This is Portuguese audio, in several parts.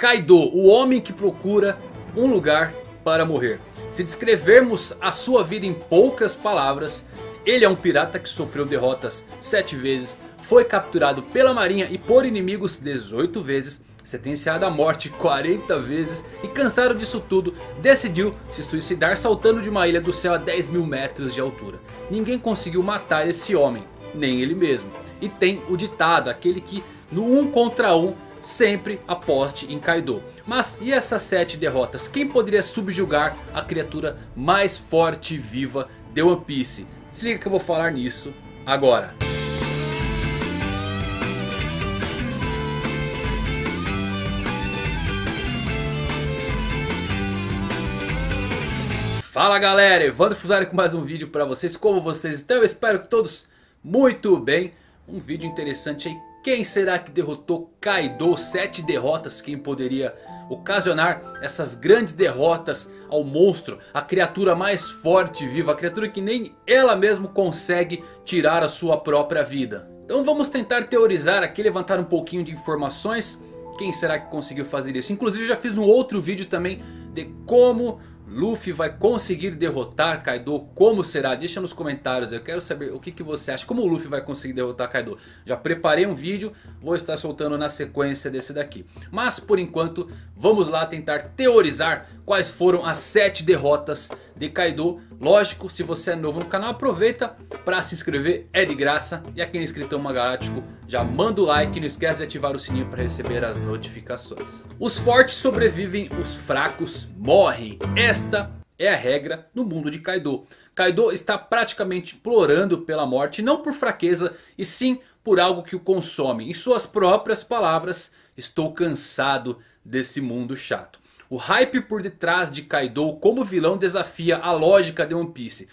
Kaido, o homem que procura um lugar para morrer. Se descrevermos a sua vida em poucas palavras, ele é um pirata que sofreu derrotas 7 vezes, foi capturado pela marinha e por inimigos 18 vezes, sentenciado à morte 40 vezes e cansado disso tudo, decidiu se suicidar saltando de uma ilha do céu a 10 mil metros de altura. Ninguém conseguiu matar esse homem, nem ele mesmo. E tem o ditado, aquele que no um contra um sempre aposte em Kaido. Mas e essas sete derrotas? Quem poderia subjugar a criatura mais forte e viva de One Piece? Se liga que eu vou falar nisso agora. Fala galera, Evandro Fusari com mais um vídeo pra vocês. Como vocês estão? Eu espero que todos muito bem. Um vídeo interessante aí quem será que derrotou Kaido? Sete derrotas quem poderia ocasionar essas grandes derrotas ao monstro. A criatura mais forte viva. A criatura que nem ela mesma consegue tirar a sua própria vida. Então vamos tentar teorizar aqui, levantar um pouquinho de informações. Quem será que conseguiu fazer isso? Inclusive já fiz um outro vídeo também de como Luffy vai conseguir derrotar Kaido? Como será? Deixa nos comentários, eu quero saber o que, que você acha. Como o Luffy vai conseguir derrotar Kaido? Já preparei um vídeo, vou estar soltando na sequência desse daqui. Mas por enquanto, vamos lá tentar teorizar quais foram as 7 derrotas de Kaido Lógico, se você é novo no canal, aproveita para se inscrever, é de graça. E aqui é no Escritão é Magaláctico já manda o like e não esquece de ativar o sininho para receber as notificações. Os fortes sobrevivem, os fracos morrem. Esta é a regra no mundo de Kaido. Kaido está praticamente implorando pela morte, não por fraqueza, e sim por algo que o consome. Em suas próprias palavras, estou cansado desse mundo chato. O hype por detrás de Kaido como vilão desafia a lógica de One Piece.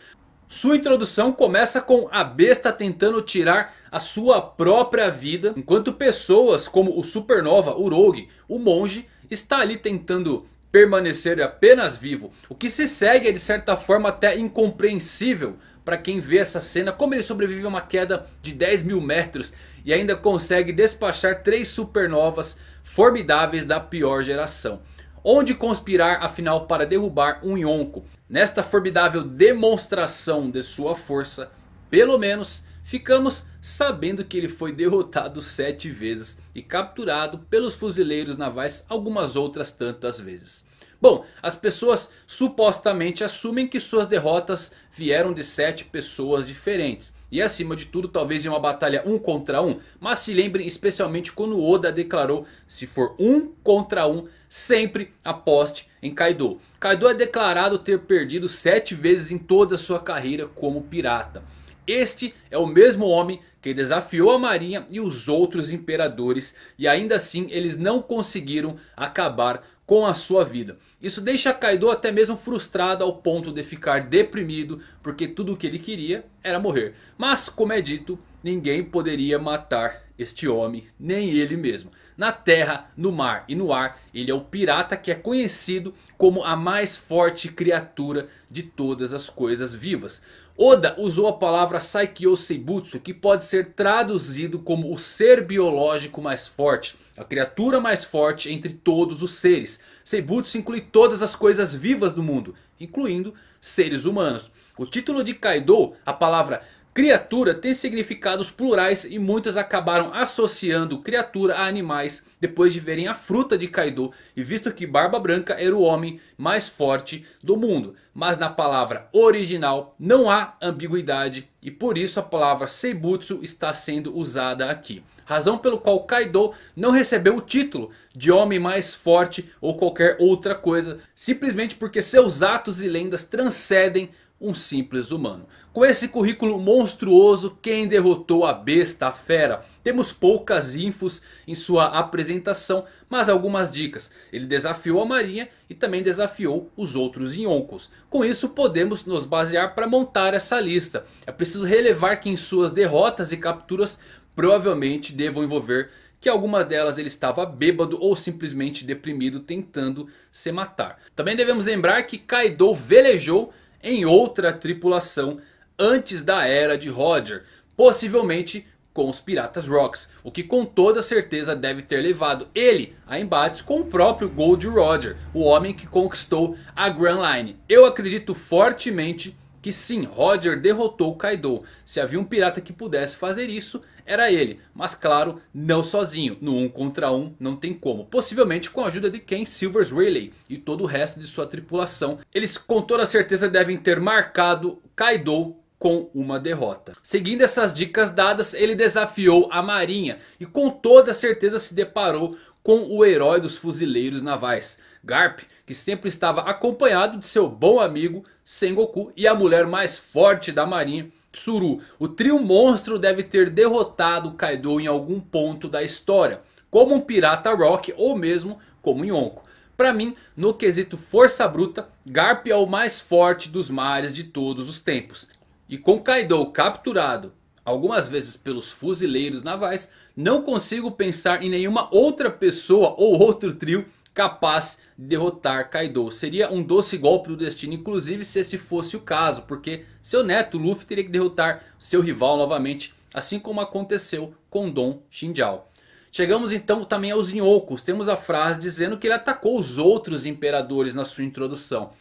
Sua introdução começa com a besta tentando tirar a sua própria vida. Enquanto pessoas como o Supernova, o Rogue, o Monge está ali tentando permanecer apenas vivo. O que se segue é de certa forma até incompreensível para quem vê essa cena. Como ele sobrevive a uma queda de 10 mil metros e ainda consegue despachar três supernovas formidáveis da pior geração onde conspirar afinal para derrubar um Yonko. Nesta formidável demonstração de sua força, pelo menos ficamos sabendo que ele foi derrotado sete vezes e capturado pelos fuzileiros navais algumas outras tantas vezes. Bom, as pessoas supostamente assumem que suas derrotas vieram de sete pessoas diferentes. E acima de tudo, talvez em uma batalha um contra um. Mas se lembrem especialmente quando Oda declarou: se for um contra um, sempre aposte em Kaido. Kaido é declarado ter perdido sete vezes em toda a sua carreira como pirata. Este é o mesmo homem que desafiou a marinha e os outros imperadores. E ainda assim eles não conseguiram acabar com a sua vida. Isso deixa Kaido até mesmo frustrado ao ponto de ficar deprimido, porque tudo o que ele queria era morrer. Mas, como é dito, ninguém poderia matar este homem, nem ele mesmo. Na terra, no mar e no ar, ele é o pirata que é conhecido como a mais forte criatura de todas as coisas vivas. Oda usou a palavra Saikyo Seibutsu, que pode ser traduzido como o ser biológico mais forte a criatura mais forte entre todos os seres. Seibutsu inclui todas as coisas vivas do mundo, incluindo seres humanos. O título de Kaido, a palavra Criatura tem significados plurais e muitos acabaram associando criatura a animais depois de verem a fruta de Kaido e visto que Barba Branca era o homem mais forte do mundo. Mas na palavra original não há ambiguidade e por isso a palavra Seibutsu está sendo usada aqui. Razão pelo qual Kaido não recebeu o título de homem mais forte ou qualquer outra coisa. Simplesmente porque seus atos e lendas transcendem um simples humano. Com esse currículo monstruoso, quem derrotou a besta a fera? Temos poucas infos em sua apresentação, mas algumas dicas. Ele desafiou a marinha e também desafiou os outros Yonkos. Com isso podemos nos basear para montar essa lista. É preciso relevar que em suas derrotas e capturas provavelmente devam envolver que alguma delas ele estava bêbado ou simplesmente deprimido tentando se matar. Também devemos lembrar que Kaido velejou em outra tripulação antes da era de Roger, possivelmente com os Piratas Rocks, o que com toda certeza deve ter levado ele a embates com o próprio Gold Roger, o homem que conquistou a Grand Line. Eu acredito fortemente que sim, Roger derrotou Kaido. Se havia um pirata que pudesse fazer isso, era ele. Mas claro, não sozinho. No um contra um não tem como. Possivelmente com a ajuda de Ken Silvers Rayleigh e todo o resto de sua tripulação. Eles com toda certeza devem ter marcado Kaido com uma derrota. Seguindo essas dicas dadas, ele desafiou a marinha. E com toda certeza se deparou com o herói dos fuzileiros navais. Garp, que sempre estava acompanhado de seu bom amigo Sengoku e a mulher mais forte da marinha Tsuru, o trio monstro deve ter derrotado Kaido em algum ponto da história, como um pirata Rock ou mesmo como Yonko. Para mim, no quesito força bruta, Garp é o mais forte dos mares de todos os tempos. E com Kaido capturado algumas vezes pelos fuzileiros navais, não consigo pensar em nenhuma outra pessoa ou outro trio capaz de derrotar Kaido. Seria um doce golpe do destino, inclusive se esse fosse o caso, porque seu neto Luffy teria que derrotar seu rival novamente, assim como aconteceu com Don Xinjiao. Chegamos então também aos Inokos, temos a frase dizendo que ele atacou os outros imperadores na sua introdução.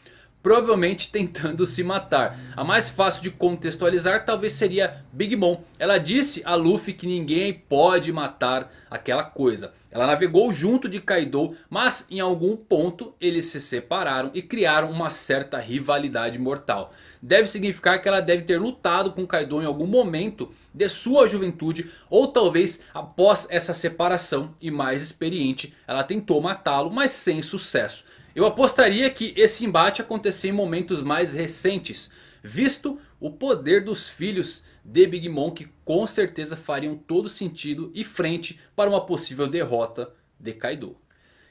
Provavelmente tentando se matar. A mais fácil de contextualizar talvez seria Big Mom. Ela disse a Luffy que ninguém pode matar aquela coisa. Ela navegou junto de Kaido, mas em algum ponto eles se separaram e criaram uma certa rivalidade mortal. Deve significar que ela deve ter lutado com Kaido em algum momento de sua juventude ou talvez após essa separação e mais experiente ela tentou matá-lo, mas sem sucesso. Eu apostaria que esse embate aconteceu em momentos mais recentes. Visto o poder dos filhos de Big Mom que com certeza fariam todo sentido e frente para uma possível derrota de Kaido.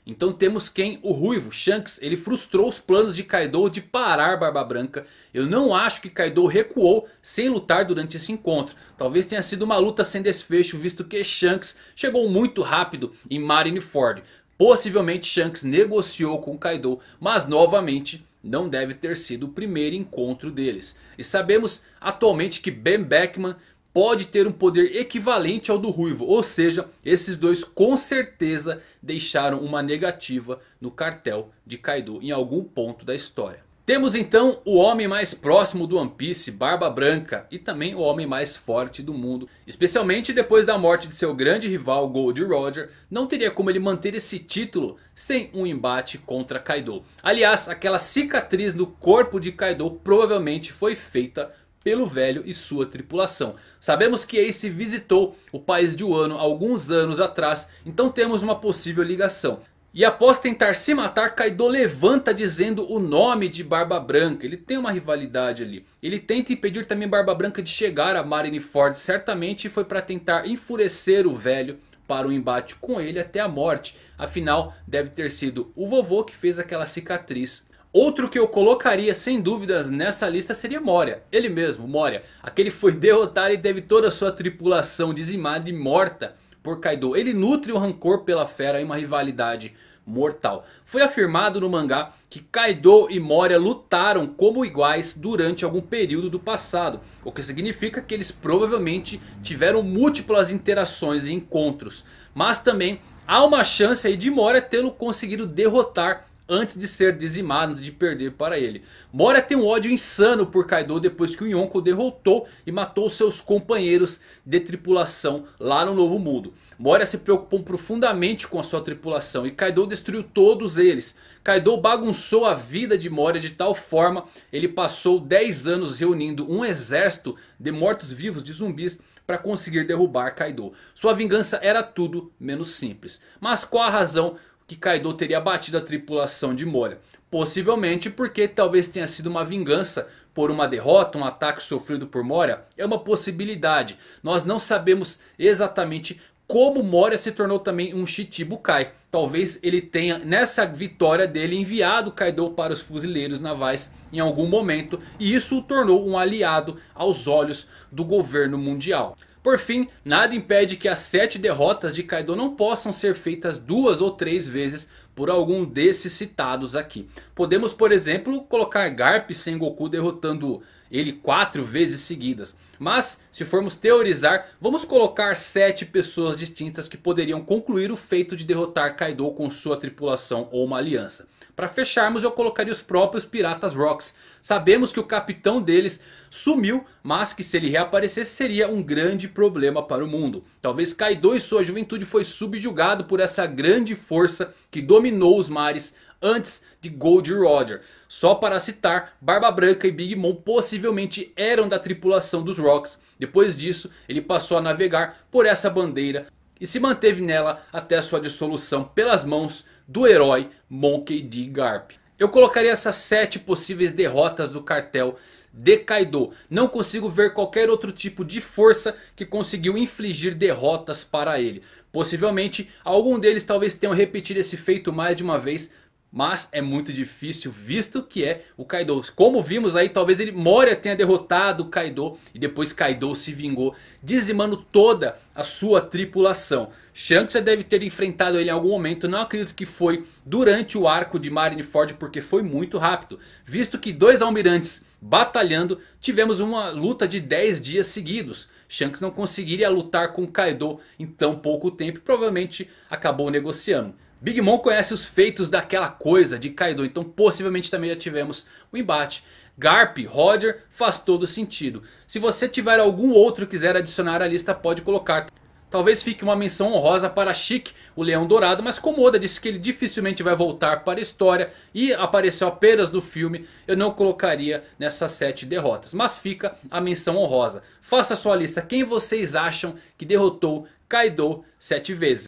Então temos quem? O Ruivo, Shanks, ele frustrou os planos de Kaido de parar Barba Branca. Eu não acho que Kaido recuou sem lutar durante esse encontro. Talvez tenha sido uma luta sem desfecho visto que Shanks chegou muito rápido em Marineford. Possivelmente Shanks negociou com Kaido, mas novamente não deve ter sido o primeiro encontro deles. E sabemos atualmente que Ben Beckman pode ter um poder equivalente ao do Ruivo. Ou seja, esses dois com certeza deixaram uma negativa no cartel de Kaido em algum ponto da história. Temos então o homem mais próximo do One Piece, Barba Branca, e também o homem mais forte do mundo. Especialmente depois da morte de seu grande rival Gold Roger, não teria como ele manter esse título sem um embate contra Kaido. Aliás, aquela cicatriz no corpo de Kaido provavelmente foi feita pelo velho e sua tripulação. Sabemos que Ace visitou o país de Wano alguns anos atrás, então temos uma possível ligação. E após tentar se matar, Kaido levanta dizendo o nome de Barba Branca. Ele tem uma rivalidade ali. Ele tenta impedir também Barba Branca de chegar a Marineford. Certamente foi para tentar enfurecer o velho para um embate com ele até a morte. Afinal, deve ter sido o vovô que fez aquela cicatriz Outro que eu colocaria sem dúvidas nessa lista seria Moria. Ele mesmo, Moria. Aquele foi derrotado e teve toda a sua tripulação dizimada e morta por Kaido. Ele nutre o rancor pela fera em uma rivalidade mortal. Foi afirmado no mangá que Kaido e Moria lutaram como iguais durante algum período do passado. O que significa que eles provavelmente tiveram múltiplas interações e encontros. Mas também há uma chance aí de Moria tê-lo conseguido derrotar antes de ser dizimado, antes de perder para ele. Moria tem um ódio insano por Kaido depois que o Yonko derrotou e matou seus companheiros de tripulação lá no Novo Mundo. Moria se preocupou profundamente com a sua tripulação e Kaido destruiu todos eles. Kaido bagunçou a vida de Moria de tal forma, ele passou 10 anos reunindo um exército de mortos-vivos de zumbis para conseguir derrubar Kaido. Sua vingança era tudo menos simples. Mas qual a razão que Kaido teria batido a tripulação de Moria. Possivelmente porque talvez tenha sido uma vingança por uma derrota, um ataque sofrido por Moria. É uma possibilidade. Nós não sabemos exatamente como Moria se tornou também um Shichibukai. Talvez ele tenha, nessa vitória dele, enviado Kaido para os fuzileiros navais em algum momento. E isso o tornou um aliado aos olhos do governo mundial. Por fim, nada impede que as sete derrotas de Kaido não possam ser feitas duas ou três vezes por algum desses citados aqui. Podemos, por exemplo, colocar Garp sem Goku derrotando ele quatro vezes seguidas. Mas, se formos teorizar, vamos colocar sete pessoas distintas que poderiam concluir o feito de derrotar Kaido com sua tripulação ou uma aliança. Para fecharmos, eu colocaria os próprios Piratas Rocks. Sabemos que o capitão deles sumiu, mas que se ele reaparecesse seria um grande problema para o mundo. Talvez Kaido e sua juventude foi subjugado por essa grande força que dominou os mares antes de Gold Roger. Só para citar, Barba Branca e Big Mom possivelmente eram da tripulação dos Rocks. Depois disso, ele passou a navegar por essa bandeira e se manteve nela até sua dissolução pelas mãos do herói Monkey D. Garp. Eu colocaria essas sete possíveis derrotas do cartel de Kaido. Não consigo ver qualquer outro tipo de força que conseguiu infligir derrotas para ele. Possivelmente algum deles talvez tenha repetido esse feito mais de uma vez mas é muito difícil visto que é o Kaido. Como vimos aí, talvez ele Moria tenha derrotado o Kaido e depois Kaido se vingou, dizimando toda a sua tripulação. Shanks deve ter enfrentado ele em algum momento, não acredito que foi durante o arco de Marineford porque foi muito rápido, visto que dois almirantes batalhando, tivemos uma luta de 10 dias seguidos. Shanks não conseguiria lutar com Kaido em tão pouco tempo e provavelmente acabou negociando. Big Mom conhece os feitos daquela coisa de Kaido, então possivelmente também já tivemos um embate. Garp, Roger, faz todo sentido. Se você tiver algum outro quiser adicionar à lista, pode colocar. Talvez fique uma menção honrosa para Chic, o Leão Dourado, mas como Oda disse que ele dificilmente vai voltar para a história e apareceu apenas no filme, eu não colocaria nessas sete derrotas. Mas fica a menção honrosa. Faça sua lista quem vocês acham que derrotou Kaido sete vezes.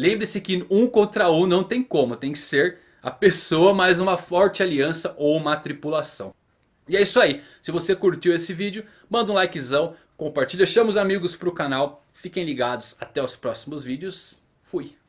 Lembre-se que um contra um não tem como, tem que ser a pessoa mais uma forte aliança ou uma tripulação. E é isso aí, se você curtiu esse vídeo, manda um likezão, compartilha, chama os amigos o canal, fiquem ligados, até os próximos vídeos, fui!